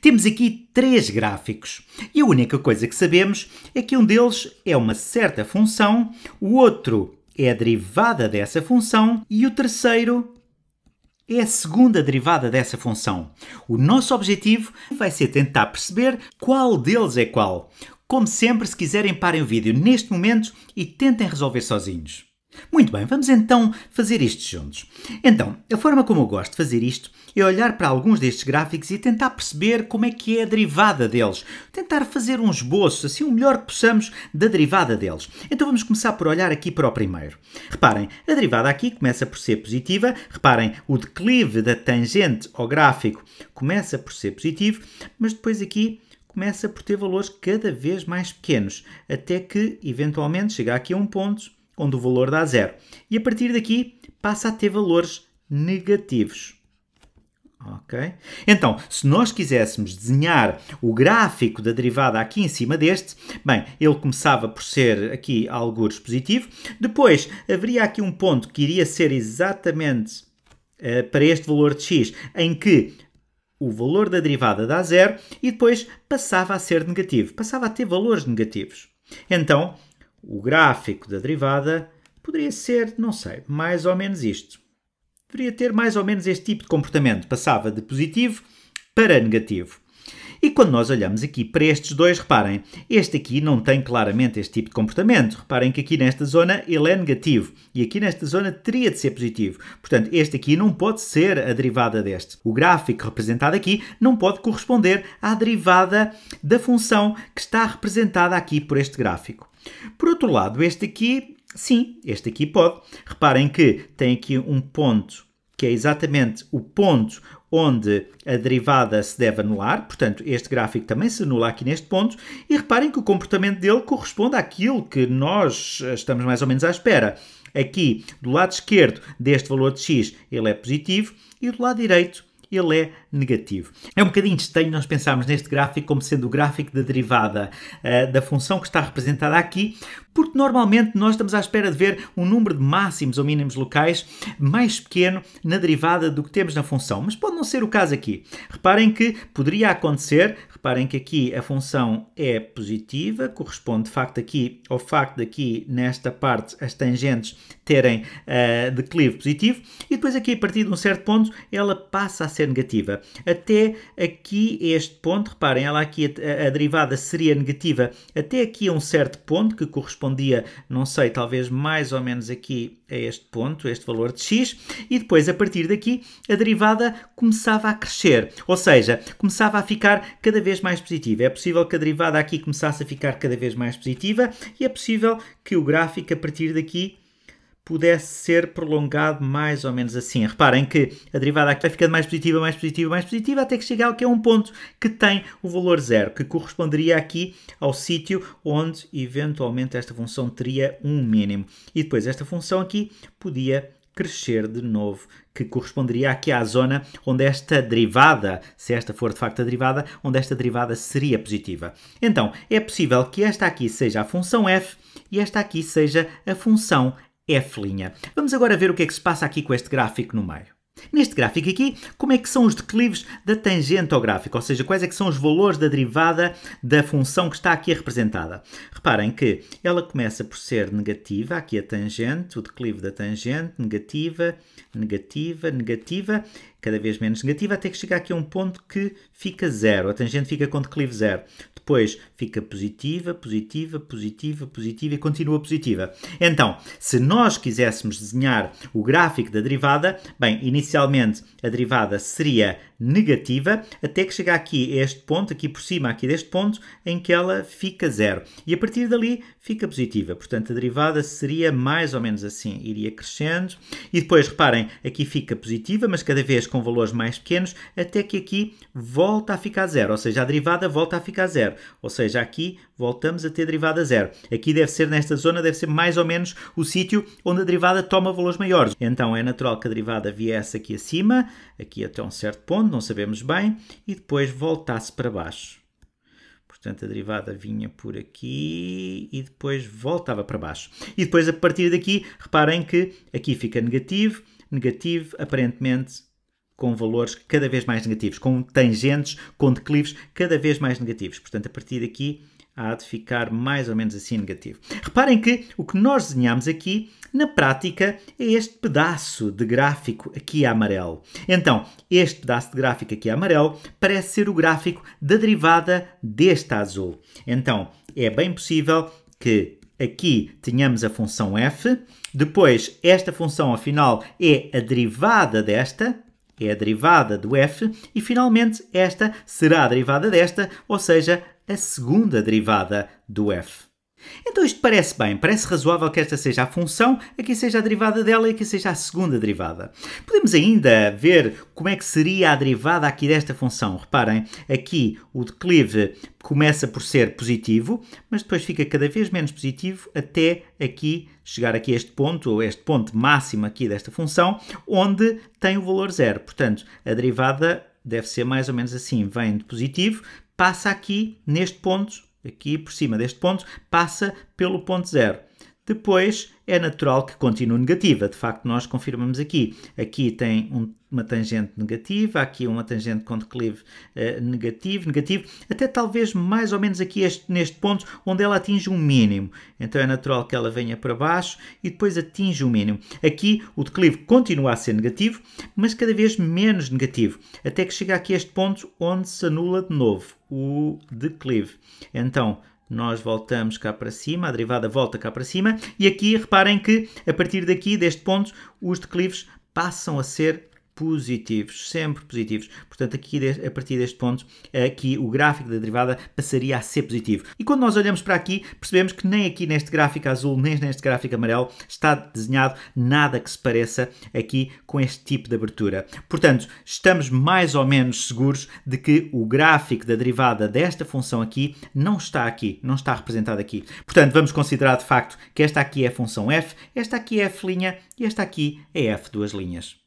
Temos aqui três gráficos e a única coisa que sabemos é que um deles é uma certa função, o outro é a derivada dessa função e o terceiro é a segunda derivada dessa função. O nosso objetivo vai ser tentar perceber qual deles é qual. Como sempre, se quiserem, parem o vídeo neste momento e tentem resolver sozinhos. Muito bem, vamos então fazer isto juntos. Então, a forma como eu gosto de fazer isto é olhar para alguns destes gráficos e tentar perceber como é que é a derivada deles. Tentar fazer um esboço, assim o melhor que possamos, da derivada deles. Então vamos começar por olhar aqui para o primeiro. Reparem, a derivada aqui começa por ser positiva. Reparem, o declive da tangente ao gráfico começa por ser positivo, mas depois aqui começa por ter valores cada vez mais pequenos, até que, eventualmente, chega aqui a um ponto onde o valor dá zero. E a partir daqui passa a ter valores negativos. Ok? Então, se nós quiséssemos desenhar o gráfico da derivada aqui em cima deste, bem, ele começava por ser aqui algures positivo, depois haveria aqui um ponto que iria ser exatamente uh, para este valor de x, em que o valor da derivada dá zero e depois passava a ser negativo, passava a ter valores negativos. Então, o gráfico da derivada poderia ser, não sei, mais ou menos isto. Deveria ter mais ou menos este tipo de comportamento. Passava de positivo para negativo. E quando nós olhamos aqui para estes dois, reparem, este aqui não tem claramente este tipo de comportamento. Reparem que aqui nesta zona ele é negativo e aqui nesta zona teria de ser positivo. Portanto, este aqui não pode ser a derivada deste. O gráfico representado aqui não pode corresponder à derivada da função que está representada aqui por este gráfico. Por outro lado, este aqui, sim, este aqui pode. Reparem que tem aqui um ponto que é exatamente o ponto onde a derivada se deve anular, portanto, este gráfico também se anula aqui neste ponto, e reparem que o comportamento dele corresponde àquilo que nós eh, estamos mais ou menos à espera. Aqui, do lado esquerdo deste valor de x, ele é positivo, e do lado direito ele é negativo. É um bocadinho estranho nós pensarmos neste gráfico como sendo o gráfico da derivada uh, da função que está representada aqui, porque normalmente nós estamos à espera de ver um número de máximos ou mínimos locais mais pequeno na derivada do que temos na função, mas pode não ser o caso aqui. Reparem que poderia acontecer, reparem que aqui a função é positiva, corresponde de facto aqui ao facto de aqui nesta parte as tangentes terem uh, declive positivo e depois aqui a partir de um certo ponto ela passa a ser negativa. Até aqui este ponto, reparem, ela aqui a, a derivada seria negativa até aqui a um certo ponto que corresponde correspondia, não sei, talvez mais ou menos aqui a este ponto, a este valor de x, e depois a partir daqui a derivada começava a crescer, ou seja, começava a ficar cada vez mais positiva. É possível que a derivada aqui começasse a ficar cada vez mais positiva e é possível que o gráfico a partir daqui pudesse ser prolongado mais ou menos assim. Reparem que a derivada aqui vai ficando mais positiva, mais positiva, mais positiva, até que chegar ao que é um ponto que tem o valor zero, que corresponderia aqui ao sítio onde, eventualmente, esta função teria um mínimo. E depois esta função aqui podia crescer de novo, que corresponderia aqui à zona onde esta derivada, se esta for de facto a derivada, onde esta derivada seria positiva. Então, é possível que esta aqui seja a função f e esta aqui seja a função é Vamos agora ver o que é que se passa aqui com este gráfico no meio. Neste gráfico aqui, como é que são os declives da tangente ao gráfico, ou seja, quais é que são os valores da derivada da função que está aqui representada. Reparem que ela começa por ser negativa, aqui a tangente, o declive da tangente, negativa, negativa, negativa, cada vez menos negativa, até que chega aqui a um ponto que fica zero, a tangente fica com declive zero. Depois fica positiva, positiva, positiva, positiva e continua positiva. Então, se nós quiséssemos desenhar o gráfico da derivada, bem, inicialmente a derivada seria negativa até que chega aqui a este ponto, aqui por cima, aqui deste ponto, em que ela fica zero. E a partir dali fica positiva. Portanto, a derivada seria mais ou menos assim. Iria crescendo. E depois, reparem, aqui fica positiva, mas cada vez com valores mais pequenos, até que aqui volta a ficar zero. Ou seja, a derivada volta a ficar zero zero. Ou seja, aqui voltamos a ter derivada zero. Aqui deve ser, nesta zona, deve ser mais ou menos o sítio onde a derivada toma valores maiores. Então é natural que a derivada viesse aqui acima, aqui até um certo ponto, não sabemos bem, e depois voltasse para baixo. Portanto, a derivada vinha por aqui e depois voltava para baixo. E depois, a partir daqui, reparem que aqui fica negativo, negativo, aparentemente com valores cada vez mais negativos, com tangentes, com declives cada vez mais negativos. Portanto, a partir daqui há de ficar mais ou menos assim negativo. Reparem que o que nós desenhamos aqui, na prática, é este pedaço de gráfico aqui amarelo. Então, este pedaço de gráfico aqui amarelo parece ser o gráfico da derivada deste azul. Então, é bem possível que aqui tenhamos a função f, depois esta função, afinal, é a derivada desta, é a derivada do f, e finalmente esta será a derivada desta, ou seja, a segunda derivada do f. Então isto parece bem, parece razoável que esta seja a função, aqui seja a derivada dela e aqui seja a segunda derivada. Podemos ainda ver como é que seria a derivada aqui desta função. Reparem, aqui o declive começa por ser positivo, mas depois fica cada vez menos positivo até aqui chegar aqui a este ponto, ou este ponto máximo aqui desta função, onde tem o valor zero. Portanto, a derivada deve ser mais ou menos assim, vem de positivo, passa aqui neste ponto aqui por cima deste ponto, passa pelo ponto zero. Depois é natural que continue negativa. De facto, nós confirmamos aqui. Aqui tem um, uma tangente negativa, aqui uma tangente com declive uh, negativo, negativo, até talvez mais ou menos aqui este, neste ponto onde ela atinge um mínimo. Então é natural que ela venha para baixo e depois atinge o um mínimo. Aqui o declive continua a ser negativo, mas cada vez menos negativo, até que chega aqui a este ponto onde se anula de novo o declive. Então, nós voltamos cá para cima, a derivada volta cá para cima, e aqui reparem que a partir daqui, deste ponto, os declives passam a ser positivos, sempre positivos. Portanto, aqui a partir deste ponto, aqui o gráfico da derivada passaria a ser positivo. E quando nós olhamos para aqui, percebemos que nem aqui neste gráfico azul, nem neste gráfico amarelo está desenhado nada que se pareça aqui com este tipo de abertura. Portanto, estamos mais ou menos seguros de que o gráfico da derivada desta função aqui não está aqui, não está representado aqui. Portanto, vamos considerar de facto que esta aqui é a função f, esta aqui é f' e esta aqui é f duas linhas.